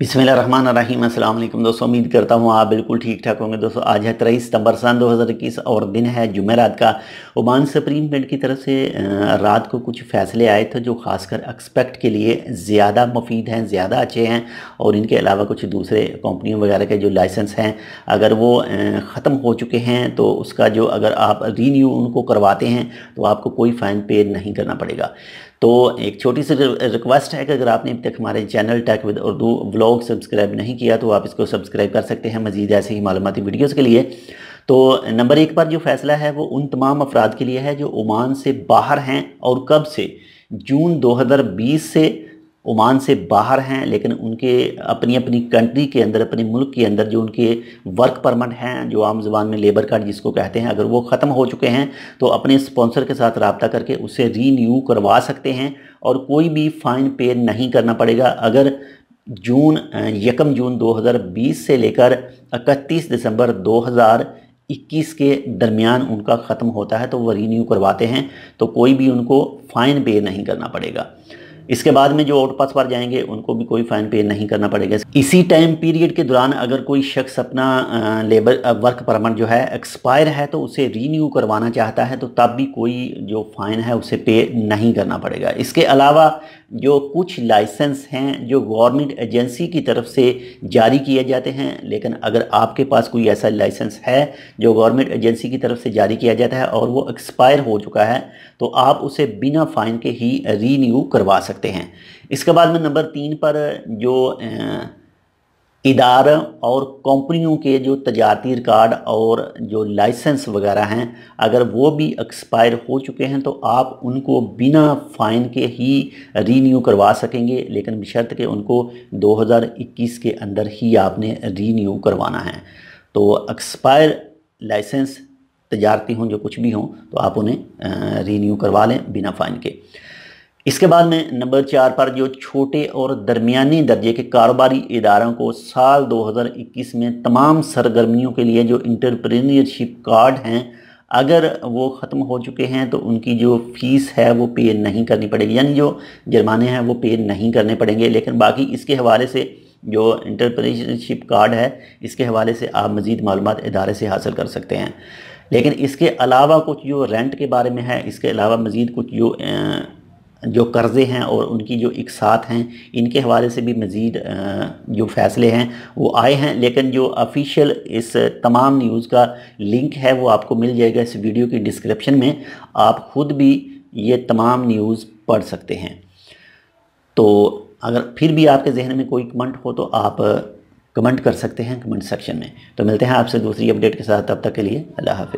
बिसमिल रहीम अल्लाम दोस्तों उम्मीद करता हूँ आप बिल्कुल ठीक ठाक होंगे दोस्तों आज है तेईस सितंबर सन दो हज़ार इक्कीस और दिन है जुमेरात का ओमान सुप्रीम कोर्ट की तरफ से रात को कुछ फ़ैसले आए थे जो खासकर एक्सपेक्ट के लिए ज़्यादा मुफीद हैं ज़्यादा अच्छे हैं और इनके अलावा कुछ दूसरे कंपनियों वगैरह के जो लाइसेंस हैं अगर वो ख़त्म हो चुके हैं तो उसका जो अगर आप रीन्यू उनको करवाते हैं तो आपको कोई फ़ाइन पे नहीं करना पड़ेगा तो एक छोटी सी रिक्वेस्ट है कि अगर आपने अब तक हमारे channel tech with Urdu blog subscribe नहीं किया तो आप इसको सब्सक्राइब कर सकते हैं मजीद ऐसी ही मालूमती वीडियोज़ के लिए तो नंबर एक पर जो फैसला है वो उन तमाम अफराद के लिए है जो ओमान से बाहर हैं और कब से जून दो हज़ार बीस से ओमान से बाहर हैं लेकिन उनके अपनी अपनी कंट्री के अंदर अपने मुल्क के अंदर जो उनके वर्क परमिट हैं जो आम जबान में लेबर कार्ड जिसको कहते हैं अगर वो ख़त्म हो चुके हैं तो अपने स्पॉन्सर के साथ रबता करके उसे रीन्यू करवा सकते हैं और कोई भी फ़ाइन पे नहीं करना पड़ेगा अगर जून यकम जून 2020 से लेकर 31 दिसंबर 2021 के दरमियान उनका ख़त्म होता है तो वह रीन्यू करवाते हैं तो कोई भी उनको फ़ाइन पे नहीं करना पड़ेगा इसके बाद में जो आउट पास पर जाएंगे उनको भी कोई फ़ाइन पे नहीं करना पड़ेगा इसी टाइम पीरियड के दौरान अगर कोई शख्स अपना लेबर वर्क परमिट जो है एक्सपायर है तो उसे रीन्यू करवाना चाहता है तो तब भी कोई जो फ़ाइन है उसे पे नहीं करना पड़ेगा इसके अलावा जो कुछ लाइसेंस हैं जो गवर्नमेंट एजेंसी की तरफ से जारी किए जाते हैं लेकिन अगर आपके पास कोई ऐसा लाइसेंस है जो गवर्नमेंट एजेंसी की तरफ से जारी किया जाता है और वो एक्सपायर हो चुका है तो आप उसे बिना फ़ाइन के ही रीन्यू करवा सकते सकते हैं इसके बाद में नंबर तीन पर जो इदार और कंपनियों के जो तजारती रिकार्ड और जो लाइसेंस वगैरह हैं अगर वो भी एक्सपायर हो चुके हैं तो आप उनको बिना फ़ाइन के ही रीन्यू करवा सकेंगे लेकिन बशर्त के उनको 2021 के अंदर ही आपने रीन्यू करवाना है तो एक्सपायर लाइसेंस तजारती हों जो कुछ भी हों तो आप उन्हें रीन्यू करवा लें बिना फ़ाइन के इसके बाद में नंबर चार पर जो छोटे और दरमिया दर्जे के कारोबारी इदारों को साल 2021 में तमाम सरगर्मियों के लिए जो इंटरप्रेन्योरशिप कार्ड हैं अगर वो ख़त्म हो चुके हैं तो उनकी जो फ़ीस है वो पे नहीं करनी पड़ेगी यानी जो जुर्माने हैं वो पे नहीं करने पड़ेंगे लेकिन बाकी इसके हवाले से जो इंटरप्रेनरशिप कार्ड है इसके हवाले से आप मज़ीद मालूम इदारे से हासिल कर सकते हैं लेकिन इसके अलावा कुछ जो रेंट के बारे में है इसके अलावा मज़ीद कुछ जो जो कर्ज़े हैं और उनकी जो इकसात हैं इनके हवाले से भी मज़ीद जो फ़ैसले हैं वो आए हैं लेकिन जो ऑफिशियल इस तमाम न्यूज़ का लिंक है वो आपको मिल जाएगा इस वीडियो की डिस्क्रिप्शन में आप ख़ुद भी ये तमाम न्यूज़ पढ़ सकते हैं तो अगर फिर भी आपके जहन में कोई कमेंट हो तो आप कमेंट कर सकते हैं कमेंट सेक्शन में तो मिलते हैं आपसे दूसरी अपडेट के साथ तब तक के लिए अल्लाह हाफ़